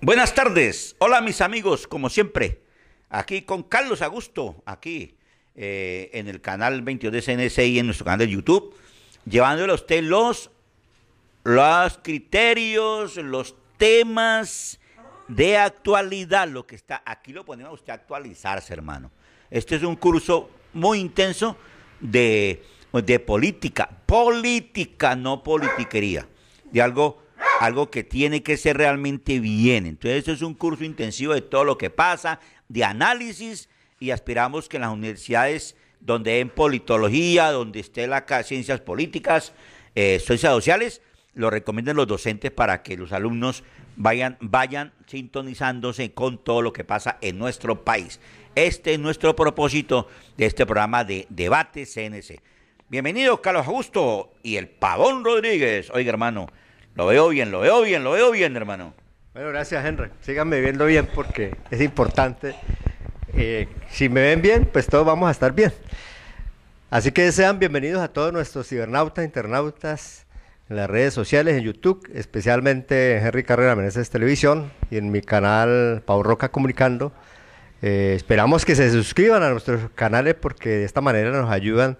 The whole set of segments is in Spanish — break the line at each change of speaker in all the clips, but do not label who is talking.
Buenas tardes, hola mis amigos, como siempre, aquí con Carlos Augusto, aquí eh, en el canal 22 de y en nuestro canal de YouTube, llevándole a usted los, los criterios, los temas de actualidad, lo que está, aquí lo ponemos a usted actualizarse, hermano. Este es un curso muy intenso de, de política, política, no politiquería, de algo algo que tiene que ser realmente bien. Entonces, es un curso intensivo de todo lo que pasa, de análisis, y aspiramos que en las universidades donde en politología, donde esté la ciencias políticas, eh, ciencias sociales, lo recomienden los docentes para que los alumnos vayan, vayan sintonizándose con todo lo que pasa en nuestro país. Este es nuestro propósito de este programa de debate CNC. Bienvenido Carlos Augusto y el Pavón Rodríguez. Oiga, hermano, lo veo bien, lo veo bien, lo veo bien, hermano.
Bueno, gracias, Henry. Síganme viendo bien porque es importante. Eh, si me ven bien, pues todos vamos a estar bien. Así que sean bienvenidos a todos nuestros cibernautas, internautas en las redes sociales, en YouTube, especialmente en Henry Carrera Meneses Televisión y en mi canal Pau Roca Comunicando. Eh, esperamos que se suscriban a nuestros canales porque de esta manera nos ayudan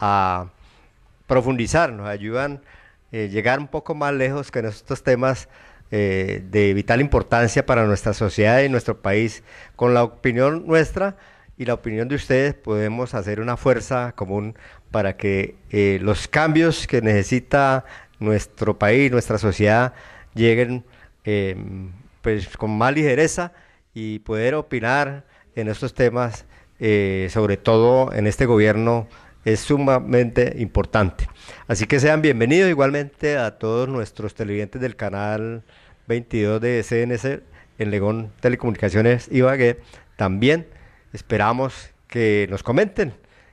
a profundizar, nos ayudan eh, llegar un poco más lejos que en estos temas eh, de vital importancia para nuestra sociedad y nuestro país. Con la opinión nuestra y la opinión de ustedes podemos hacer una fuerza común para que eh, los cambios que necesita nuestro país, nuestra sociedad, lleguen em, pues, con más ligereza y poder opinar en estos temas, sobre todo en este gobierno es sumamente importante. Así que sean bienvenidos igualmente a todos nuestros televidentes del canal 22 de CNC en Legón Telecomunicaciones Ibagué. También esperamos que nos comenten,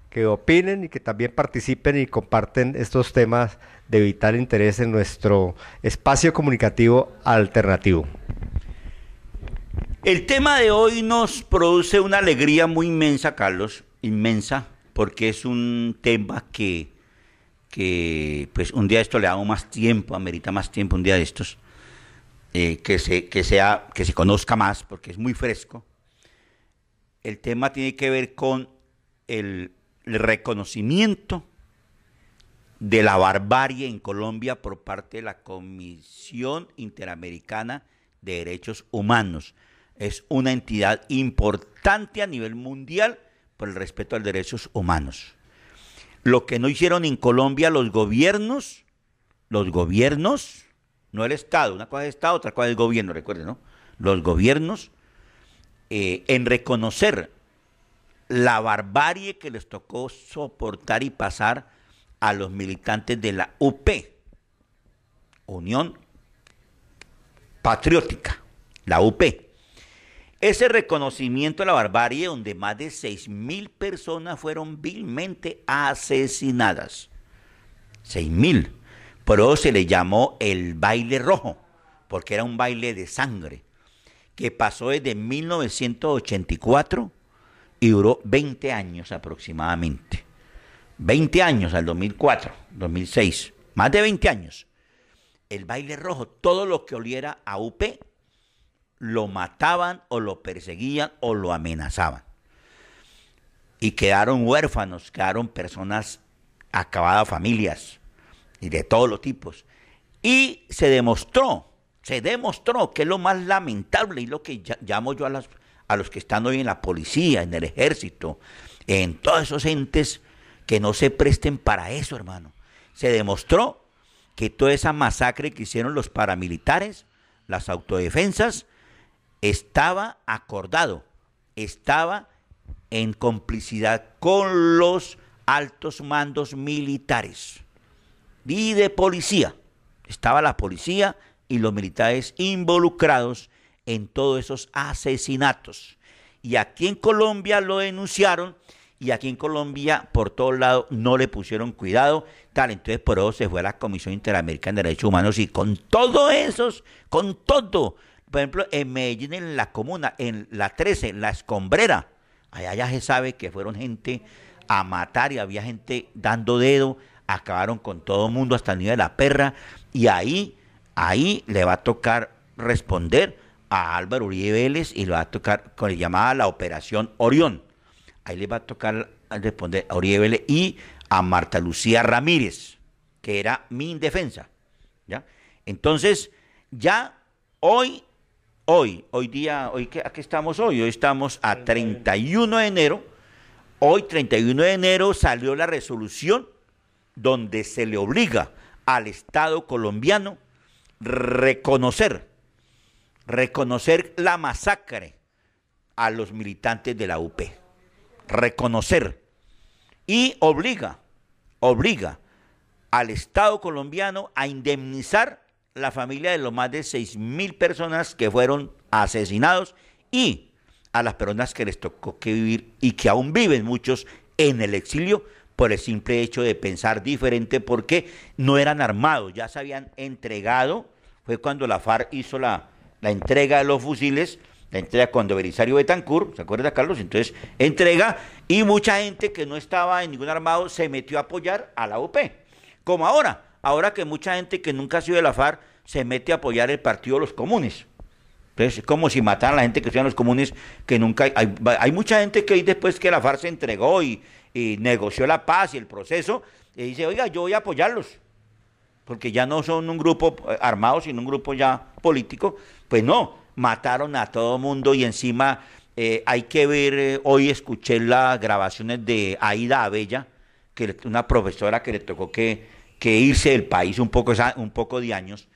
que opinen y que también participen y comparten estos temas de vital interés en nuestro espacio comunicativo alternativo.
El tema de hoy nos produce una alegría muy inmensa, Carlos, inmensa, porque es un tema que, pues un día de esto le damos más tiempo, amerita más tiempo un día de estos, eh, que, se, que, sea, que se conozca más, porque es muy fresco. El tema tiene que ver con el reconocimiento de la barbarie en Colombia por parte de la Comisión Interamericana de Derechos Humanos. Es una entidad importante a nivel mundial por el respeto a los derechos humanos. Lo que no hicieron en Colombia los gobiernos, los gobiernos, no el Estado, una cosa es Estado, otra cosa es gobierno, recuerden, ¿no? Los gobiernos eh, en reconocer la barbarie que les tocó soportar y pasar a los militantes de la UP, Unión Patriótica, la UP ese reconocimiento a la barbarie donde más de 6.000 personas fueron vilmente asesinadas. 6.000. Pero se le llamó el baile rojo, porque era un baile de sangre, que pasó desde 1984 y duró 20 años aproximadamente. 20 años al 2004, 2006, más de 20 años. El baile rojo, todo lo que oliera a UP lo mataban o lo perseguían o lo amenazaban. Y quedaron huérfanos, quedaron personas acabadas, familias, y de todos los tipos. Y se demostró, se demostró que es lo más lamentable y lo que llamo yo a, las, a los que están hoy en la policía, en el ejército, en todos esos entes que no se presten para eso, hermano. Se demostró que toda esa masacre que hicieron los paramilitares, las autodefensas, estaba acordado, estaba en complicidad con los altos mandos militares y de policía. Estaba la policía y los militares involucrados en todos esos asesinatos. Y aquí en Colombia lo denunciaron y aquí en Colombia por todos lados no le pusieron cuidado. Tal, entonces por eso se fue a la Comisión Interamericana de Derechos Humanos y con todos esos, con todo por ejemplo, en Medellín, en la comuna, en la 13, la escombrera, allá ya se sabe que fueron gente a matar y había gente dando dedo, acabaron con todo el mundo hasta el nivel de la perra y ahí, ahí le va a tocar responder a Álvaro Uribe Vélez y le va a tocar con la llamada la Operación Orión. Ahí le va a tocar responder a Uribe Vélez y a Marta Lucía Ramírez, que era mi indefensa. ¿ya? Entonces, ya hoy hoy, hoy día, hoy ¿a qué estamos hoy? Hoy estamos a 31 de enero. Hoy, 31 de enero, salió la resolución donde se le obliga al Estado colombiano reconocer, reconocer la masacre a los militantes de la UP. Reconocer. Y obliga, obliga al Estado colombiano a indemnizar la familia de los más de seis mil personas que fueron asesinados y a las personas que les tocó que vivir y que aún viven muchos en el exilio por el simple hecho de pensar diferente porque no eran armados, ya se habían entregado, fue cuando la FARC hizo la, la entrega de los fusiles, la entrega cuando Belisario Betancourt, ¿se acuerda Carlos? Entonces entrega y mucha gente que no estaba en ningún armado se metió a apoyar a la OP, como ahora ahora que mucha gente que nunca ha sido de la FARC se mete a apoyar el partido de los comunes. Entonces, es como si mataran a la gente que sean los comunes, que nunca hay, mucha gente que después que la FARC se entregó y, negoció la paz y el proceso, y dice, oiga, yo voy a apoyarlos, porque ya no son un grupo eh, armado, sino un grupo ya político. Pues no, mataron a todo mundo y encima eh, hay que ver, eh, hoy escuché las grabaciones de Aida Abella, que una profesora que le tocó que que irse del país un poco, un poco de años,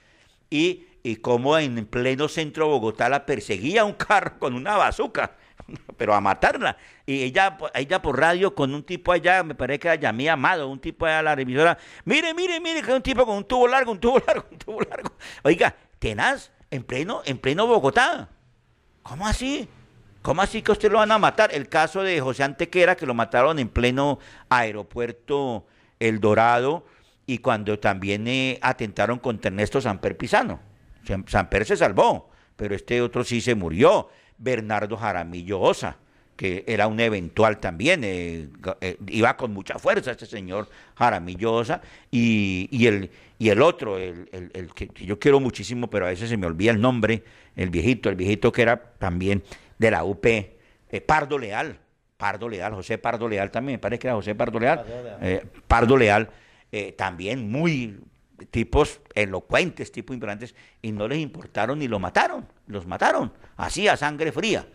y, como en pleno centro de Bogotá la perseguía un carro con una bazuca, pero a matarla. Y ella, ella por radio con un tipo allá, me parece que la llamé amado, un tipo allá a la revisora, mire, mire, mire, que es un tipo con un tubo largo, un tubo largo, un tubo largo. Oiga, tenaz, en pleno, en pleno Bogotá. ¿Cómo así? ¿Cómo así que usted lo van a matar? El caso de José Antequera, que lo mataron en pleno aeropuerto El Dorado, y cuando también eh, atentaron contra Ernesto Samper Pizano. Samper se salvó, pero este otro sí se murió, Bernardo Jaramillo Osa que era un eventual también, eh, eh, iba con mucha fuerza este señor Jaramillo Osa, y, el, y el otro, el, el, que yo quiero muchísimo, pero a veces se me olvida el nombre, el viejito, el viejito que era también de la UP, Pardo Leal, Pardo Leal, José Pardo Leal también, me parece que era José Pardo Leal. Pardo Leal eh, también muy tipos elocuentes, tipos importantes, y no les importaron y lo mataron, los mataron, así a sangre fría.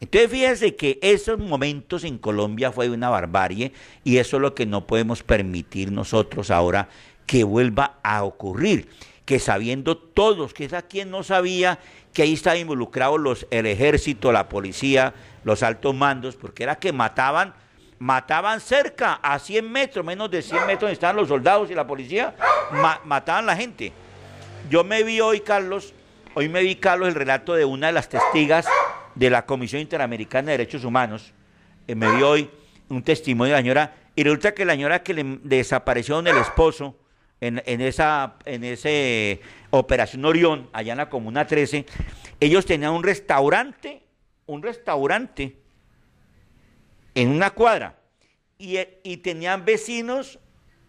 Entonces fíjense que esos momentos en Colombia fue una barbarie y eso es lo que no podemos permitir nosotros ahora que vuelva a ocurrir que sabiendo todos, que es a quien no sabía que ahí estaban involucrados los, el ejército, la policía, los altos mandos, porque era que mataban mataban cerca, a 100 metros, menos de 100 metros donde estaban los soldados y la policía, mataban a la gente. Yo me vi hoy, Carlos, hoy me vi, Carlos, el relato de una de las testigas de la Comisión Interamericana de Derechos Humanos. Eh, me vi hoy un testimonio de la señora, y resulta que la señora que le, desapareció desapareció el esposo en, esa en ese Operación Orión, allá en la Comuna 13, ellos tenían un restaurante, un restaurante en una cuadra. Eh, y, tenían vecinos,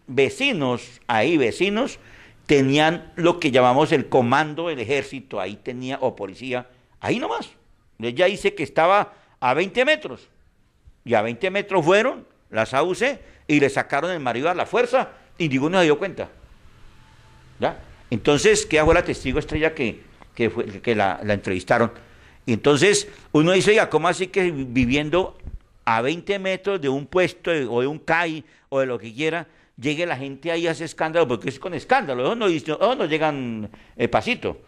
vecinos, ahí vecinos, tenían lo que llamamos el comando del ejército, ahí tenía, o policía, ahí nomás. Ella dice que estaba a 20 metros. Y a 20 metros fueron las AUC y le sacaron el marido a la fuerza y ninguno se dio cuenta. ¿Ya? Entonces, ¿qué fue la testigo estrella que, que la, entrevistaron? Y entonces uno dice, ya, ¿cómo así que viviendo a 20 metros de un puesto o de un CAI o de lo que quiera, llegue la gente ahí a hace escándalo, porque es con escándalo, ellos no, no llegan eh, pasito,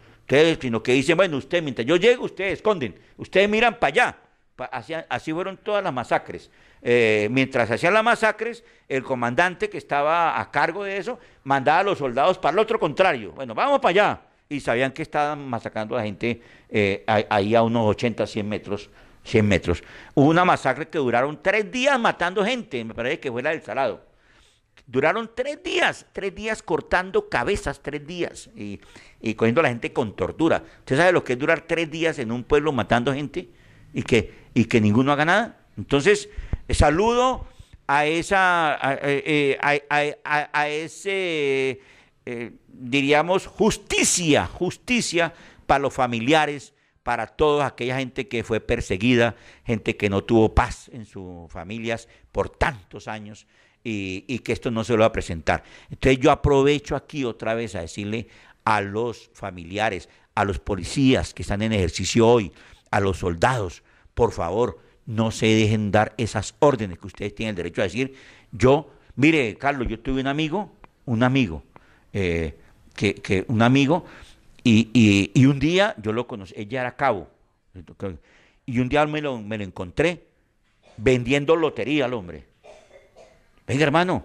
sino que dicen, bueno, usted, mientras yo llego, ustedes esconden, ustedes miran para allá. Así, así, fueron todas las masacres. Eh, mientras hacían las masacres, el comandante que estaba a cargo de eso mandaba a los soldados para el otro contrario. Bueno, vamos para allá. Y sabían que estaban masacrando a la gente eh, ahí a unos 80, 100 metros 100 metros. Hubo una masacre que duraron tres días matando gente, me parece que fue la del Salado. Duraron tres días, tres días cortando cabezas, tres días, y, y cogiendo a la gente con tortura. ¿Usted sabe lo que es durar tres días en un pueblo matando gente y que, y que ninguno haga nada? Entonces, saludo a esa a, eh, eh, ese eh, diríamos justicia, justicia para los familiares para toda aquella gente que fue perseguida, gente que no tuvo paz en sus familias por tantos años y, que esto no se lo va a presentar. Entonces yo aprovecho aquí otra vez a decirle a los familiares, a los policías que están en ejercicio hoy, a los soldados, por favor, no se dejen dar esas órdenes que ustedes tienen el derecho a decir. Yo, mire, Carlos, yo tuve un amigo, un amigo, eh, que, que un amigo y, y, un día yo lo conocí, ella era cabo. Y un día me lo, me lo encontré vendiendo lotería al hombre. Venga, hermano,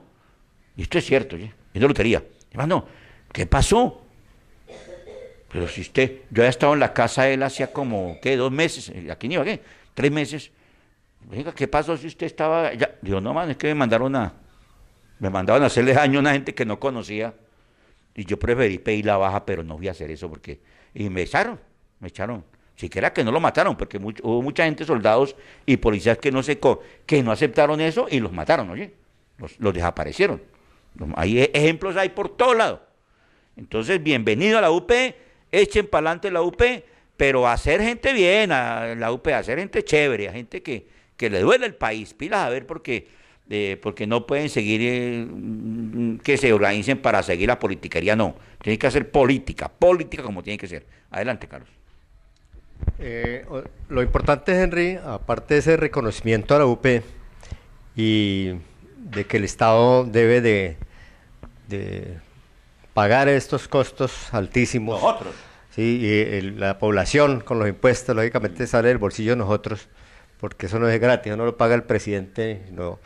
y esto es cierto, ¿sí? ¿eh? vendiendo lotería. Hermano, ¿qué pasó? Pero si usted, yo había estado en la casa de él hacía como, ¿qué? Dos meses, aquí ni iba, ¿qué? Tres meses. Venga, ¿qué pasó si usted estaba Digo, no, man, es que me mandaron a, me mandaron a hacerle daño a una gente que no conocía. Y yo preferí pedir la baja, pero no fui a hacer eso porque... Y me echaron, me echaron. Siquiera que no lo mataron, porque hubo mucha gente, soldados y policías que no se que no aceptaron eso y los mataron, oye. Los, desaparecieron. Hay e, ejemplos ahí por todo lado. Entonces, bienvenido a la UP, echen para adelante la UP, pero hacer gente bien, a la UP, hacer gente chévere, a gente que, que le duele el país, pilas a ver, porque porque no pueden seguir eh, que se organicen para seguir la politiquería, no. Tiene que hacer política, política como tiene que
ser. Adelante, Carlos. Eh, lo importante, Henry, aparte de ese reconocimiento a la UP y de que el Estado debe de, pagar estos costos altísimos. Nosotros. Sí, y la población con los impuestos, lógicamente, sale del bolsillo de nosotros, porque eso no es gratis, no lo paga el presidente, no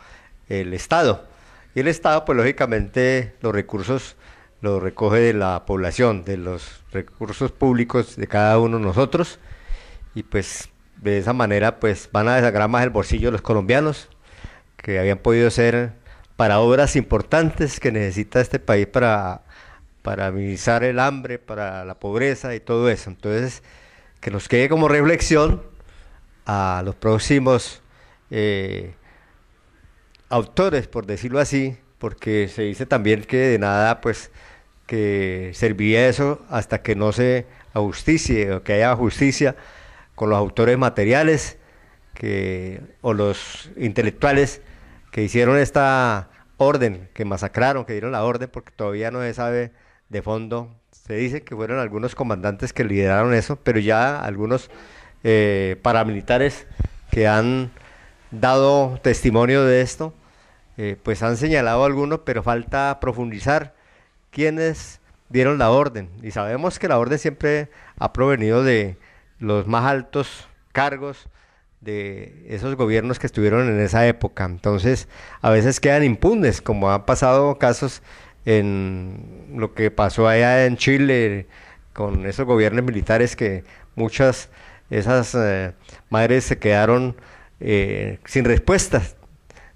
el Estado. Y el Estado, pues lógicamente, los recursos los recoge de la población, de los recursos públicos de cada uno de nosotros. Y pues de esa manera, pues van a desagrar más el bolsillo de los colombianos, que habían podido ser para obras importantes que necesita este país para, para minimizar el hambre, para la pobreza y todo eso. Entonces, que nos quede como reflexión a los próximos eh, autores, por decirlo así, porque se dice también que de nada, pues, que servía eso hasta que no se ajusticie o que haya justicia con los autores materiales que, o los intelectuales que hicieron esta orden, que masacraron, que dieron la orden, porque todavía no se sabe de fondo. Se dice que fueron algunos comandantes que lideraron eso, pero ya algunos eh, paramilitares que han dado testimonio de esto, eh, pues han señalado algunos, pero falta profundizar quiénes dieron la orden. Y sabemos que la orden siempre ha provenido de los más altos cargos de esos gobiernos que estuvieron en esa época. Entonces, a veces quedan impunes, como han pasado casos en lo que pasó allá en Chile con esos gobiernos militares que muchas esas eh, madres se quedaron eh, sin respuestas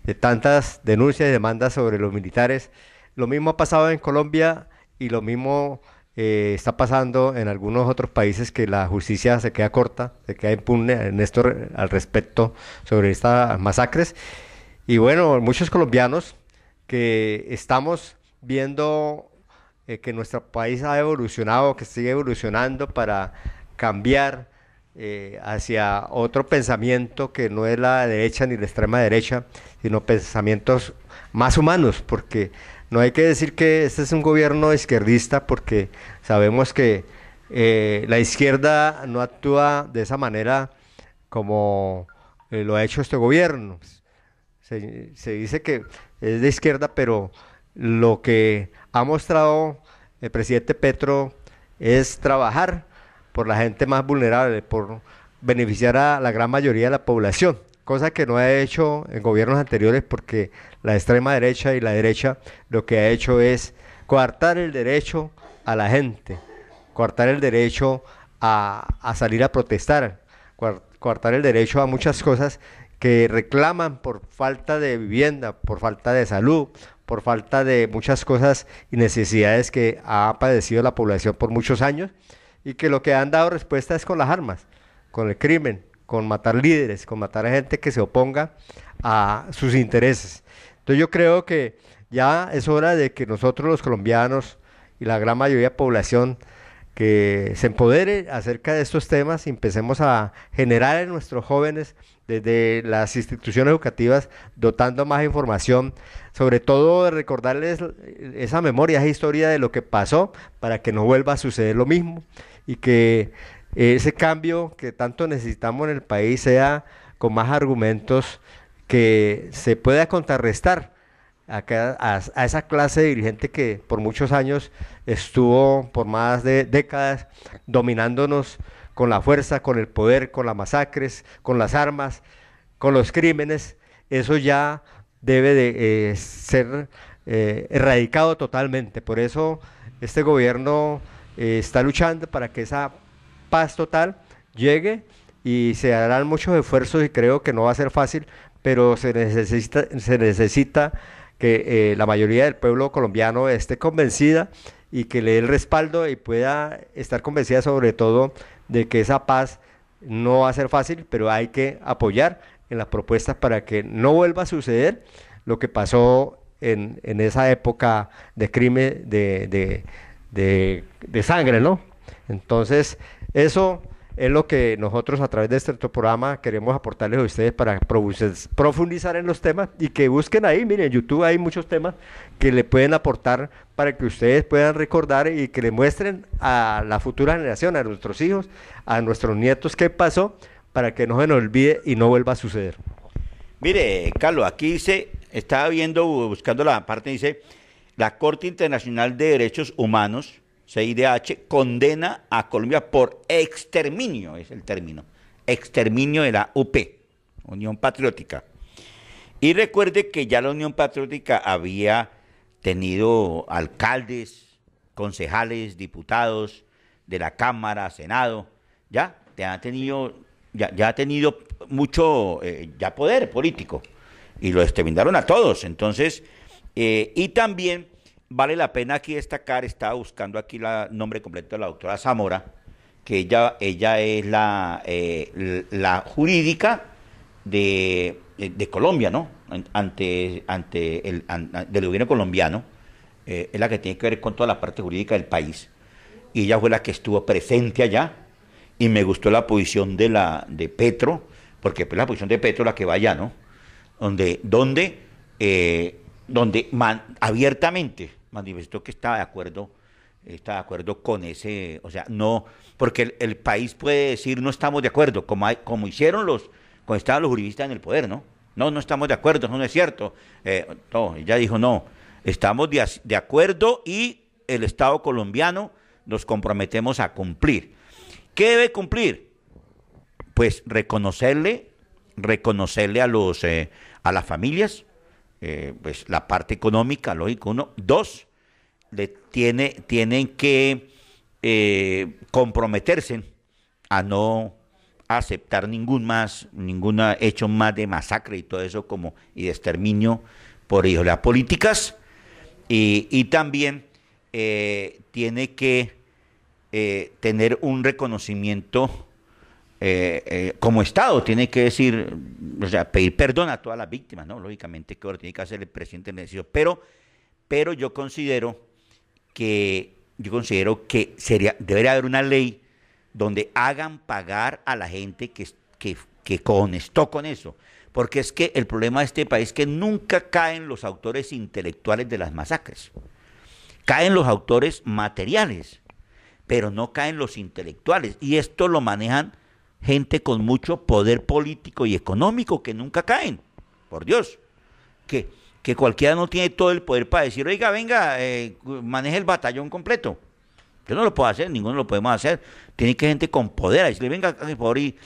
de tantas denuncias y demandas sobre los militares. Lo mismo ha pasado en Colombia y lo mismo eh, está pasando en algunos otros países que la justicia se queda corta, se queda impune en esto al respecto sobre estas masacres. Y bueno, muchos colombianos que estamos viendo eh, que nuestro país ha evolucionado, que sigue evolucionando para cambiar eh, hacia otro pensamiento que no es la derecha ni la extrema derecha, sino pensamientos más humanos, porque no hay que decir que este es un gobierno izquierdista, porque sabemos que eh, la izquierda no actúa de esa manera como eh, lo ha hecho este gobierno. Se, se, dice que es de izquierda, pero lo que ha mostrado el presidente Petro es trabajar por la gente más vulnerable, por beneficiar a la gran mayoría de la población, cosa que no ha hecho en gobiernos anteriores porque la extrema derecha y la derecha lo que ha hecho es coartar el derecho a la gente, coartar el derecho a, salir a protestar, coartar el derecho a muchas cosas que reclaman por falta de vivienda, por falta de salud, por falta de muchas cosas y necesidades que ha padecido la población por muchos años y que lo que han dado respuesta es con las armas, con el crimen, con matar líderes, con matar a gente que se oponga a sus intereses. Entonces yo creo que ya es hora de que nosotros los colombianos y la gran mayoría de población que se empodere acerca de estos temas y empecemos a generar en nuestros jóvenes desde las instituciones educativas dotando más información, sobre todo de recordarles esa memoria, esa historia de lo que pasó para que no vuelva a suceder lo mismo y que eh, ese cambio que tanto necesitamos en el país sea con más argumentos que se pueda contrarrestar a, esa clase de dirigente que por muchos años estuvo, por más de décadas, dominándonos con la fuerza, con el poder, con las masacres, con las armas, con los crímenes. Eso ya debe de eh, ser eh, erradicado totalmente. Por eso este gobierno eh, está luchando para que esa paz total llegue y se harán muchos esfuerzos y creo que no va a ser fácil, pero se necesita, se necesita que eh, la mayoría del pueblo colombiano esté convencida y que le dé el respaldo y pueda estar convencida sobre todo de que esa paz no va a ser fácil, pero hay que apoyar en las propuestas para que no vuelva a suceder lo que pasó en, esa época de crimen, de de, sangre, ¿no? Entonces, eso es lo que nosotros a través de este programa queremos aportarles a ustedes para profundizar en los temas y que busquen ahí, miren, en YouTube hay muchos temas que le pueden aportar para que ustedes puedan recordar y que le muestren a la futura generación, a nuestros hijos, a nuestros nietos qué pasó para que no se nos olvide y no vuelva a suceder.
Mire, Carlos, aquí dice, estaba viendo, buscando la parte, dice, la Corte Internacional de Derechos Humanos, CIDH, condena a Colombia por exterminio, es el término, exterminio de la UP, Unión Patriótica. Y recuerde que ya la Unión Patriótica había tenido alcaldes, concejales, diputados de la Cámara, Senado, ya, ha tenido, ha tenido mucho eh, ya poder político y lo exterminaron a todos. Entonces, eh, y también vale la pena aquí destacar, estaba buscando aquí el nombre completo de la doctora Zamora, que ella, ella es la, eh, la jurídica de, de, Colombia, ¿no? Ante, ante el del gobierno colombiano, eh, es la que tiene que ver con toda la parte jurídica del país. Y ella fue la que estuvo presente allá y me gustó la posición de, la, de Petro, porque es pues, la posición de Petro la que va allá, ¿no? Donde, donde donde abiertamente manifestó que estaba de acuerdo está de acuerdo con ese, o sea, no, porque el, país puede decir no estamos de acuerdo, como, como hicieron los, cuando estaban los juristas en el poder, ¿no? No, no estamos de acuerdo, eso no es cierto. Eh, no, ella dijo no, estamos de, acuerdo y el Estado colombiano nos comprometemos a cumplir. ¿Qué debe cumplir? Pues reconocerle, reconocerle a los, eh, a las familias, eh, pues la parte económica, lógico, uno. Dos, le tiene, tienen que eh, comprometerse a no aceptar ningún más, ningún hecho más de masacre y todo eso como y de exterminio por las políticas. Y, también eh, tiene que tener un reconocimiento eh, eh, como Estado tiene que decir, o sea, pedir perdón a todas las víctimas, ¿no? Lógicamente que ahora tiene que hacer el presidente el pero, pero yo considero que yo considero que sería, debería haber una ley donde hagan pagar a la gente que, que, que conectó con eso. Porque es que el problema de este país es que nunca caen los autores intelectuales de las masacres. Caen los autores materiales, pero no caen los intelectuales. Y esto lo manejan gente con mucho poder político y económico que nunca caen, por Dios, que, que cualquiera no tiene todo el poder para decir, oiga, venga, eh, maneje el batallón completo. Yo no lo puedo hacer, ninguno lo podemos hacer. Tiene que gente con poder. Ahí venga, haga el favor y,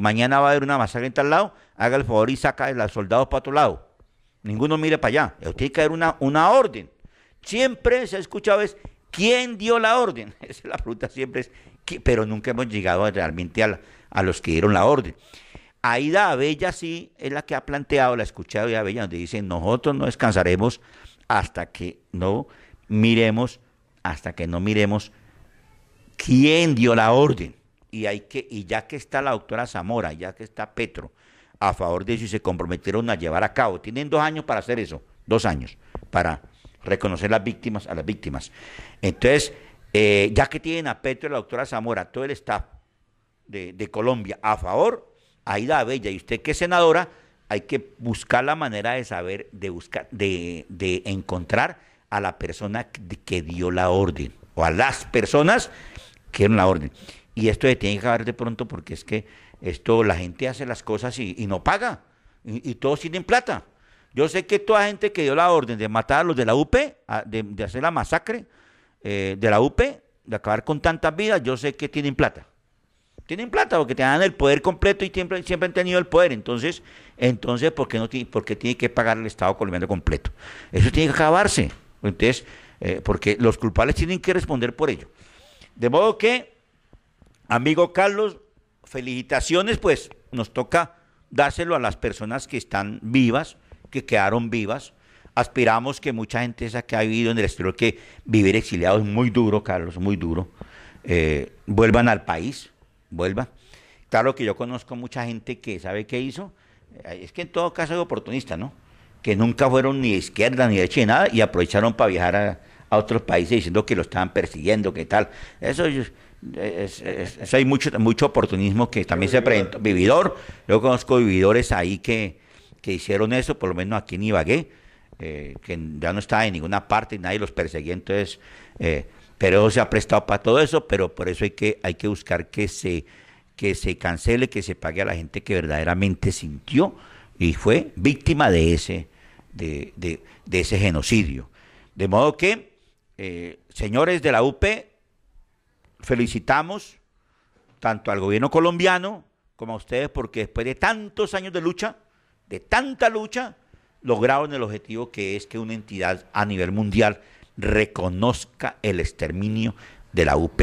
mañana va a haber una masacre en tal lado, haga el favor y saca a los soldados para otro lado. Ninguno mire para allá. tiene que haber una, una orden. Siempre se ha escuchado es, ¿quién dio la orden? Esa es la pregunta siempre es, pero nunca hemos llegado realmente a la, a los que dieron la orden. Aida Abella sí es la que ha planteado, la escuchado Aida Abella, donde dice, nosotros no descansaremos hasta que no miremos, hasta que no miremos quién dio la orden. Y, hay que, y ya que está la doctora Zamora, ya que está Petro a favor de eso y se comprometieron a llevar a cabo, tienen dos años para hacer eso, dos años, para reconocer las víctimas a las víctimas. Entonces, eh, ya que tienen a Petro y la doctora Zamora, todo el staff, de, Colombia. A favor, Aida Bella, y usted que es senadora, hay que buscar la manera de saber, de buscar, de, de encontrar a la persona que dio la orden, o a las personas que dieron la orden. Y esto tiene que haber de pronto porque es que esto la gente hace las cosas y, no paga, y, todos tienen plata. Yo sé que toda gente que dio la orden de matar a los de la UP, de, hacer la masacre eh, de la UP, de acabar con tantas vidas, yo sé que tienen plata tienen plata porque te dan el poder completo y siempre, han tenido el poder. Entonces, entonces ¿por qué, no, por qué tiene que pagar el Estado colombiano completo? Eso tiene que acabarse. Entonces, eh, porque los culpables tienen que responder por ello. De modo que, amigo Carlos, felicitaciones, pues nos toca dárselo a las personas que están vivas, que quedaron vivas. Aspiramos que mucha gente esa que ha vivido en el exterior, que vivir exiliado es muy duro, Carlos, muy duro, eh, vuelvan al país vuelva. Claro que yo conozco mucha gente que sabe qué hizo. Eh, es que en todo caso es oportunista, ¿no? Que nunca fueron ni de izquierda ni de derecha ni nada y aprovecharon para viajar a, otros países diciendo que lo estaban persiguiendo, que tal. Eso hay mucho, mucho oportunismo que también se presentó. Vividor, yo conozco vividores ahí que, que hicieron eso, por lo menos aquí en Ibagué, eh, que ya no estaba en ninguna parte y nadie los perseguía. Entonces, eh, pero se ha prestado para todo eso, pero por eso hay que, hay que buscar que se, que se cancele, que se pague a la gente que verdaderamente sintió y fue víctima de ese, de, ese genocidio. De modo que, eh, señores de la UP, felicitamos tanto al gobierno colombiano como a ustedes porque después de tantos años de lucha, de tanta lucha, lograron el objetivo que es que una entidad a nivel mundial reconozca el exterminio de la UP,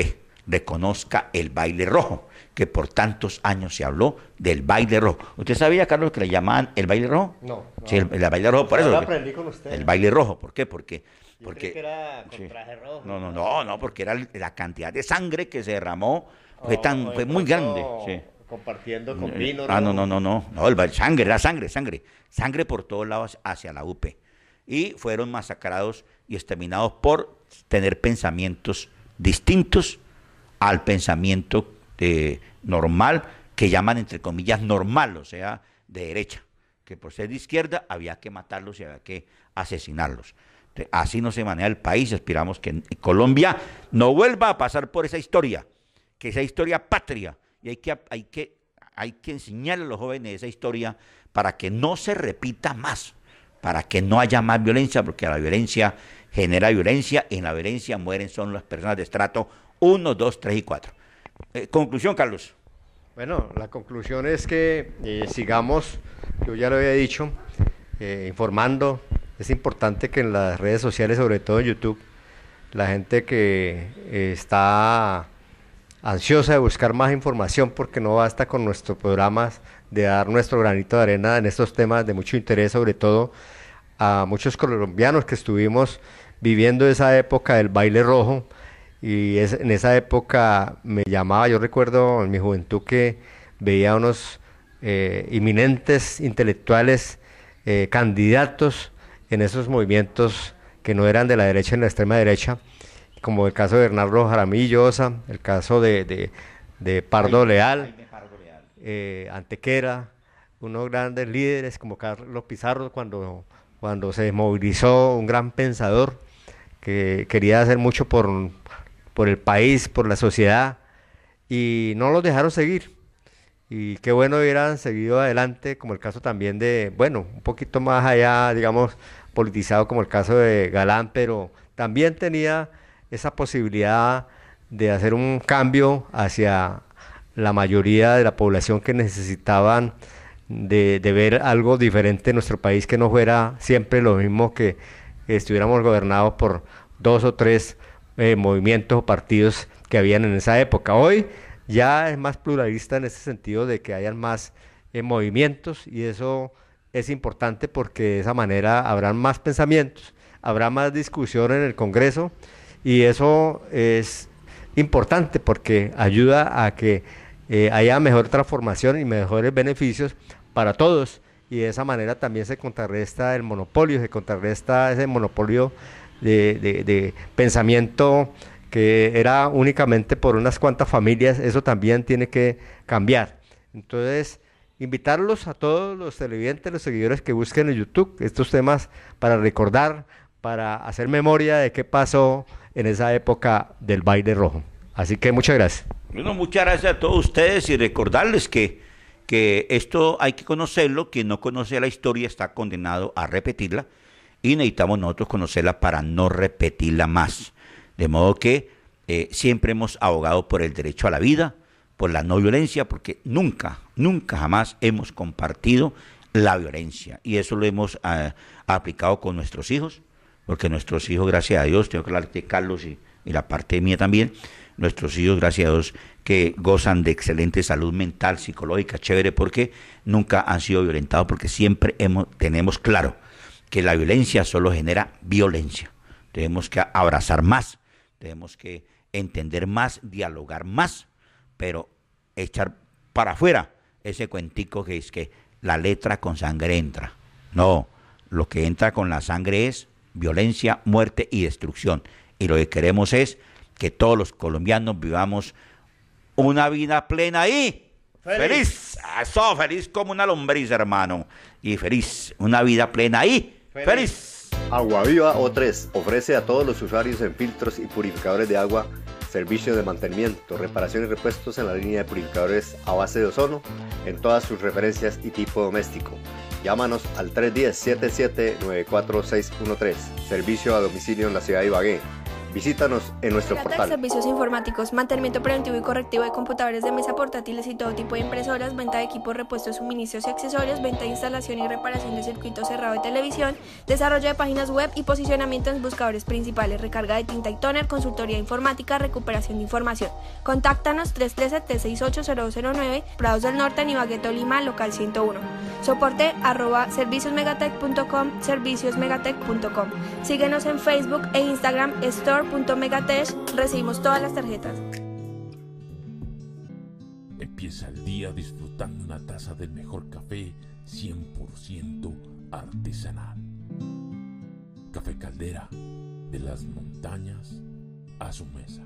reconozca el baile rojo, que por tantos años se habló del baile rojo. ¿Usted sabía, Carlos, que le llamaban el baile rojo? No. el, baile rojo, por eso. Lo aprendí con usted. El baile rojo, ¿por qué? Porque... porque era con traje rojo. No, no, no, no, porque era la cantidad de sangre que se derramó fue, oh, tan, fue muy grande. Compartiendo con eh, vino. Ah, no, no, no, no, no, el, sangre, era sangre, sangre, sangre por todos lados hacia la UP. Y fueron masacrados y exterminados por tener pensamientos distintos al pensamiento eh, normal, que llaman entre comillas normal, o sea, de derecha, que por ser de izquierda había que matarlos y había que asesinarlos. así no se maneja el país, aspiramos que Colombia no vuelva a pasar por esa historia, que esa historia patria, y hay que, hay que, hay que enseñarle a los jóvenes esa historia para que no se repita más, para que no haya más violencia, porque la violencia genera violencia y en la violencia mueren son las personas de estrato 1, 2, 3 y 4. Eh,
conclusión, Carlos. Bueno, la conclusión es que eh, sigamos, yo ya lo había dicho, eh, informando. Es importante que en las redes sociales, sobre todo en YouTube, la gente que está ansiosa de buscar más información porque no basta con nuestros programas de dar nuestro granito de arena en estos temas de mucho interés, sobre todo a muchos colombianos que estuvimos viviendo esa época del baile rojo y en esa época me llamaba, yo recuerdo en mi juventud que veía unos eh, inminentes intelectuales eh, candidatos en esos movimientos que no eran de la derecha en la extrema derecha, como el caso de Bernardo Jaramillo el caso de, Pardo Leal, eh, Antequera, unos grandes líderes como Carlos Pizarro cuando cuando se desmovilizó un gran pensador que quería hacer mucho por, por el país, por la sociedad, y no los dejaron seguir. Y qué bueno hubieran seguido adelante, como el caso también de, bueno, un poquito más allá, digamos, politizado como el caso de Galán, pero también tenía esa posibilidad de hacer un cambio hacia la mayoría de la población que necesitaban de, ver algo diferente en nuestro país que no fuera siempre lo mismo que estuviéramos gobernados por dos o tres eh, movimientos o partidos que habían en esa época. Hoy ya es más pluralista en ese sentido de que hayan más eh, movimientos y eso es importante porque de esa manera habrán más pensamientos, habrá más discusión en el Congreso y eso es importante porque ayuda a que eh, haya mejor transformación y mejores beneficios para todos y de esa manera también se contrarresta el monopolio, se contrarresta ese monopolio de, de pensamiento que era únicamente por unas cuantas familias, eso también tiene que cambiar. Entonces, invitarlos a todos los televidentes, los seguidores que busquen en YouTube estos temas para recordar, para hacer memoria de qué pasó en esa época del baile rojo. Así que muchas gracias.
Bueno, muchas gracias a todos ustedes y recordarles que que esto hay que conocerlo, quien no conoce la historia está condenado a repetirla y necesitamos nosotros conocerla para no repetirla más. De modo que eh, siempre hemos abogado por el derecho a la vida, por la no violencia, porque nunca, nunca jamás hemos compartido la violencia. Y eso lo hemos ah, aplicado con nuestros hijos, porque nuestros hijos, gracias a Dios, tengo que hablar de Carlos y la parte mía también, nuestros hijos, gracias a Dios, que gozan de excelente salud mental, psicológica, chévere, porque nunca han sido violentados, porque siempre hemos, tenemos claro que la violencia solo genera violencia. Tenemos que abrazar más, tenemos que entender más, dialogar más, pero echar para afuera ese cuentico que es que la letra con sangre entra. No, lo que entra con la sangre es violencia, muerte y destrucción. Y lo que queremos es que todos los colombianos vivamos una vida plena y feliz. feliz. feliz como una lombriz, hermano. Y feliz, una vida plena y feliz.
Agua Viva O3 ofrece a todos los usuarios en filtros y purificadores de agua servicio de mantenimiento, reparación y repuestos en la línea de purificadores a base de ozono en todas sus referencias y tipo doméstico. Llámanos al 310-7794613. Servicio a domicilio en la ciudad de Ibagué. Visítanos en nuestro portal. servicios informáticos, mantenimiento preventivo y correctivo de computadores de mesa portátiles y todo tipo de impresoras, venta de equipos, repuestos, suministros y accesorios, venta de instalación y reparación de circuitos cerrado de televisión, desarrollo de páginas web y posicionamiento en buscadores principales, recarga de tinta y toner, consultoría informática, recuperación de información. Contáctanos 313 368 Prados del Norte, Nivagueto Lima, local 101. Soporte arroba serviciosmegatech.com, Síguenos en Facebook e Instagram, Store megatesh recibimos todas las tarjetas.
Empieza el día disfrutando una taza del mejor café 100% artesanal. Café Caldera de las montañas a su mesa.